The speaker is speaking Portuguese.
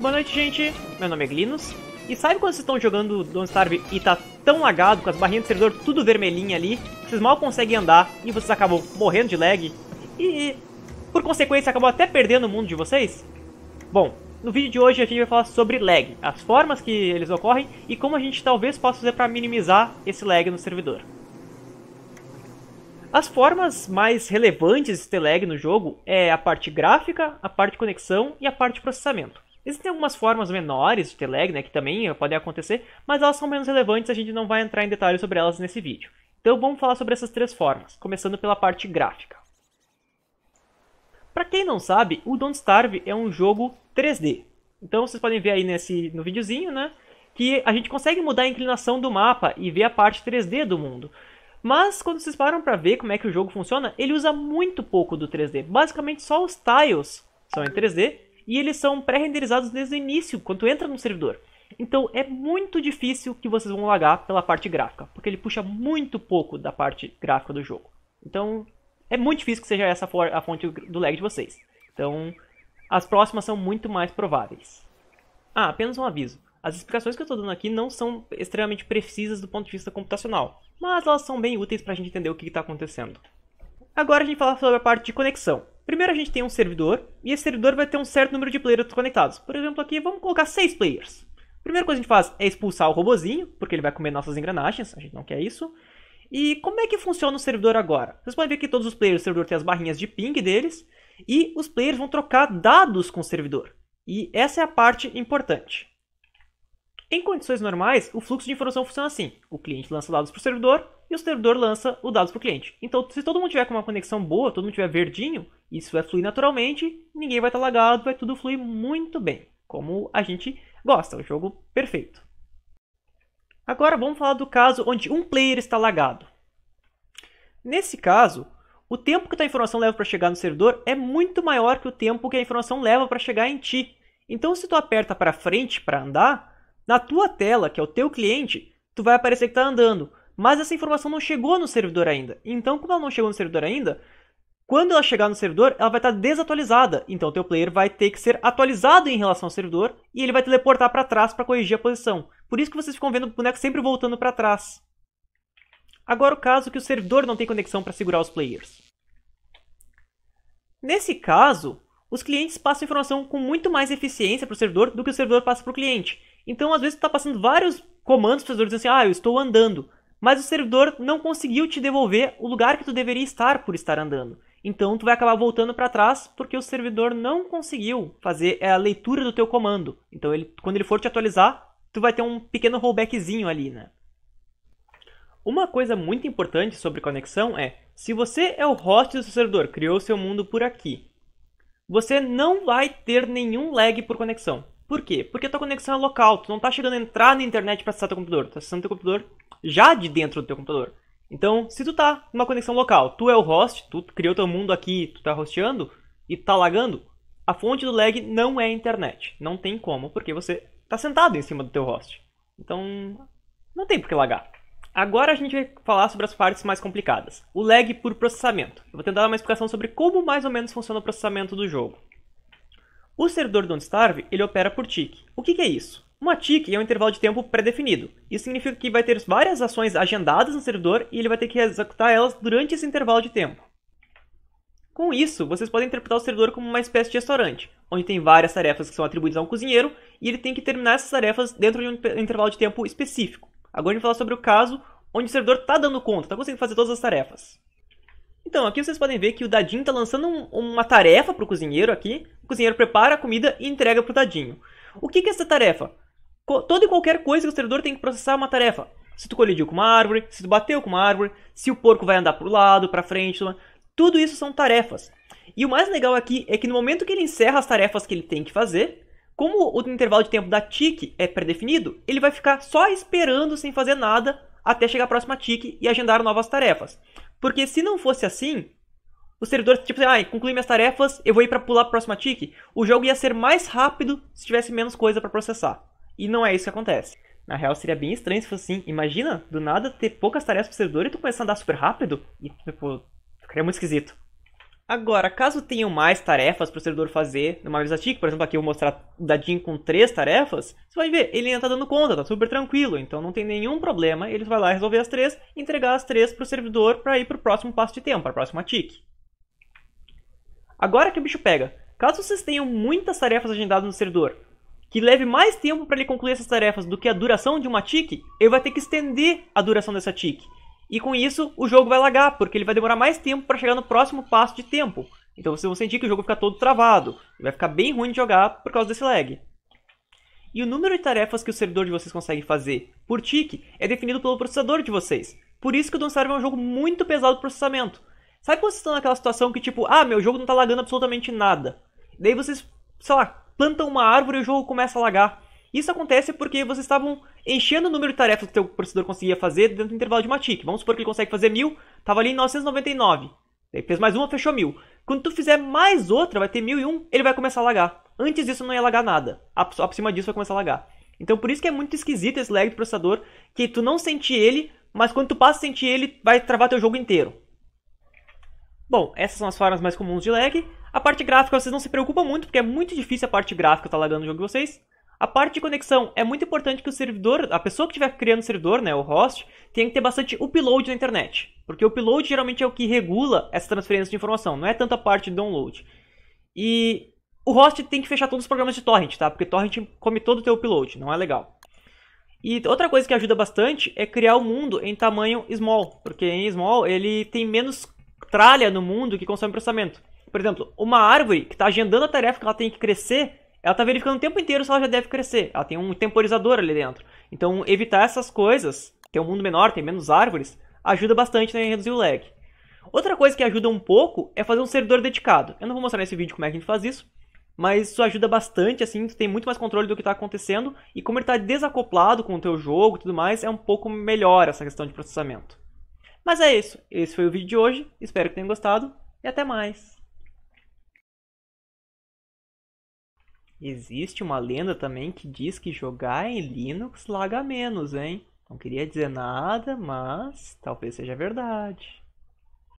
Boa noite, gente. Meu nome é Glinus. E sabe quando vocês estão jogando Don't Starve e tá tão lagado, com as barrinhas do servidor tudo vermelhinha ali, vocês mal conseguem andar e vocês acabam morrendo de lag e, por consequência, acabam até perdendo o mundo de vocês? Bom, no vídeo de hoje a gente vai falar sobre lag, as formas que eles ocorrem e como a gente talvez possa fazer para minimizar esse lag no servidor. As formas mais relevantes de ter lag no jogo é a parte gráfica, a parte conexão e a parte processamento. Existem algumas formas menores de ter lag, né, que também podem acontecer, mas elas são menos relevantes, a gente não vai entrar em detalhes sobre elas nesse vídeo. Então vamos falar sobre essas três formas, começando pela parte gráfica. Para quem não sabe, o Don't Starve é um jogo 3D. Então vocês podem ver aí nesse, no videozinho, né, que a gente consegue mudar a inclinação do mapa e ver a parte 3D do mundo. Mas quando vocês param para ver como é que o jogo funciona, ele usa muito pouco do 3D. Basicamente só os tiles são em 3D e eles são pré-renderizados desde o início, quando entra no servidor. Então é muito difícil que vocês vão lagar pela parte gráfica, porque ele puxa muito pouco da parte gráfica do jogo. Então é muito difícil que seja essa a fonte do lag de vocês. Então as próximas são muito mais prováveis. Ah, apenas um aviso. As explicações que eu estou dando aqui não são extremamente precisas do ponto de vista computacional, mas elas são bem úteis para a gente entender o que está acontecendo. Agora a gente fala sobre a parte de conexão. Primeiro a gente tem um servidor, e esse servidor vai ter um certo número de players conectados. Por exemplo, aqui vamos colocar 6 players. A primeira coisa que a gente faz é expulsar o robozinho, porque ele vai comer nossas engrenagens, a gente não quer isso. E como é que funciona o servidor agora? Vocês podem ver que todos os players do servidor têm as barrinhas de ping deles, e os players vão trocar dados com o servidor. E essa é a parte importante. Em condições normais, o fluxo de informação funciona assim: o cliente lança dados para o servidor e o servidor lança os dados para o cliente. Então, se todo mundo tiver com uma conexão boa, todo mundo tiver verdinho, isso vai fluir naturalmente, ninguém vai estar tá lagado, vai tudo fluir muito bem, como a gente gosta, o é jogo perfeito. Agora vamos falar do caso onde um player está lagado. Nesse caso, o tempo que a informação leva para chegar no servidor é muito maior que o tempo que a informação leva para chegar em ti. Então, se tu aperta para frente para andar, na tua tela, que é o teu cliente, tu vai aparecer que está andando, mas essa informação não chegou no servidor ainda. Então, como ela não chegou no servidor ainda, quando ela chegar no servidor, ela vai estar tá desatualizada. Então, o teu player vai ter que ser atualizado em relação ao servidor e ele vai teleportar para trás para corrigir a posição. Por isso que vocês ficam vendo o boneco sempre voltando para trás. Agora o caso que o servidor não tem conexão para segurar os players. Nesse caso, os clientes passam informação com muito mais eficiência para o servidor do que o servidor passa para o cliente. Então, às vezes, está passando vários comandos para o servidor dizendo assim, ah, eu estou andando. Mas o servidor não conseguiu te devolver o lugar que tu deveria estar por estar andando. Então, tu vai acabar voltando para trás porque o servidor não conseguiu fazer é, a leitura do teu comando. Então, ele, quando ele for te atualizar, tu vai ter um pequeno rollbackzinho ali, né? Uma coisa muito importante sobre conexão é, se você é o host do seu servidor, criou seu mundo por aqui, você não vai ter nenhum lag por conexão. Por quê? Porque a tua conexão é local, tu não tá chegando a entrar na internet para acessar teu computador, tu tá acessando teu computador já de dentro do teu computador. Então, se tu tá numa conexão local, tu é o host, tu criou teu mundo aqui, tu tá hosteando e tá lagando, a fonte do lag não é a internet. Não tem como, porque você tá sentado em cima do teu host. Então, não tem por que lagar. Agora a gente vai falar sobre as partes mais complicadas. O lag por processamento. Eu vou tentar dar uma explicação sobre como mais ou menos funciona o processamento do jogo. O servidor Don't Starve ele opera por tick. O que, que é isso? Uma tick é um intervalo de tempo pré-definido. Isso significa que vai ter várias ações agendadas no servidor e ele vai ter que executar elas durante esse intervalo de tempo. Com isso, vocês podem interpretar o servidor como uma espécie de restaurante, onde tem várias tarefas que são atribuídas a um cozinheiro e ele tem que terminar essas tarefas dentro de um intervalo de tempo específico. Agora a gente vai falar sobre o caso onde o servidor está dando conta, está conseguindo fazer todas as tarefas. Então, aqui vocês podem ver que o Dadinho está lançando um, uma tarefa para o cozinheiro aqui. O cozinheiro prepara a comida e entrega para o Dadinho. O que, que é essa tarefa? Co toda e qualquer coisa que o servidor tem que processar é uma tarefa. Se tu colidiu com uma árvore, se tu bateu com uma árvore, se o porco vai andar para o lado, para frente, tudo isso são tarefas. E o mais legal aqui é que no momento que ele encerra as tarefas que ele tem que fazer, como o intervalo de tempo da tique é pré-definido, ele vai ficar só esperando sem fazer nada até chegar a próxima tique e agendar novas tarefas. Porque se não fosse assim, os servidores, tipo, ah, concluí minhas tarefas, eu vou ir para pular a próxima tique. O jogo ia ser mais rápido se tivesse menos coisa para processar. E não é isso que acontece. Na real, seria bem estranho se fosse assim. Imagina, do nada, ter poucas tarefas pro servidor e tu começar a andar super rápido. E, tipo, ficaria muito esquisito. Agora, caso tenham mais tarefas para o servidor fazer numa mesa tick, por exemplo, aqui eu vou mostrar o dadinho com três tarefas, você vai ver, ele ainda está dando conta, está super tranquilo, então não tem nenhum problema, ele vai lá resolver as três, entregar as três para o servidor para ir para o próximo passo de tempo, para a próxima tique. Agora que o bicho pega, caso vocês tenham muitas tarefas agendadas no servidor, que leve mais tempo para ele concluir essas tarefas do que a duração de uma tique, ele vai ter que estender a duração dessa tique. E com isso, o jogo vai lagar, porque ele vai demorar mais tempo para chegar no próximo passo de tempo. Então vocês vão sentir que o jogo fica todo travado. Vai ficar bem ruim de jogar por causa desse lag. E o número de tarefas que o servidor de vocês consegue fazer por tique é definido pelo processador de vocês. Por isso que o Don't Starve é um jogo muito pesado de processamento. Sabe quando vocês estão naquela situação que tipo, ah, meu jogo não está lagando absolutamente nada. Daí vocês, sei lá, plantam uma árvore e o jogo começa a lagar. Isso acontece porque vocês estavam enchendo o número de tarefas que o seu processador conseguia fazer dentro do intervalo de uma tick. Vamos supor que ele consegue fazer mil, estava ali em 999. Ele fez mais uma, fechou mil. Quando tu fizer mais outra, vai ter mil e um, ele vai começar a lagar. Antes disso não ia lagar nada. Por cima disso vai começar a lagar. Então por isso que é muito esquisito esse lag do processador, que tu não sente ele, mas quando tu passa a sentir ele, vai travar teu jogo inteiro. Bom, essas são as formas mais comuns de lag. A parte gráfica vocês não se preocupam muito, porque é muito difícil a parte gráfica estar tá lagando o jogo de vocês. A parte de conexão é muito importante que o servidor, a pessoa que estiver criando o servidor, né, o host, tenha que ter bastante upload na internet. Porque o upload geralmente é o que regula essa transferência de informação, não é tanto a parte de download. E o host tem que fechar todos os programas de torrent, tá? Porque torrent come todo o teu upload, não é legal. E outra coisa que ajuda bastante é criar o um mundo em tamanho small, porque em small ele tem menos tralha no mundo que consome processamento. Por exemplo, uma árvore que está agendando a tarefa que ela tem que crescer, ela tá verificando o tempo inteiro se ela já deve crescer. Ela tem um temporizador ali dentro. Então, evitar essas coisas, ter é um mundo menor, ter menos árvores, ajuda bastante né, em reduzir o lag. Outra coisa que ajuda um pouco é fazer um servidor dedicado. Eu não vou mostrar nesse vídeo como é que a gente faz isso, mas isso ajuda bastante, assim, tu tem muito mais controle do que está acontecendo, e como ele está desacoplado com o teu jogo e tudo mais, é um pouco melhor essa questão de processamento. Mas é isso, esse foi o vídeo de hoje, espero que tenham gostado, e até mais! Existe uma lenda também que diz que jogar em Linux laga menos, hein? Não queria dizer nada, mas talvez seja verdade.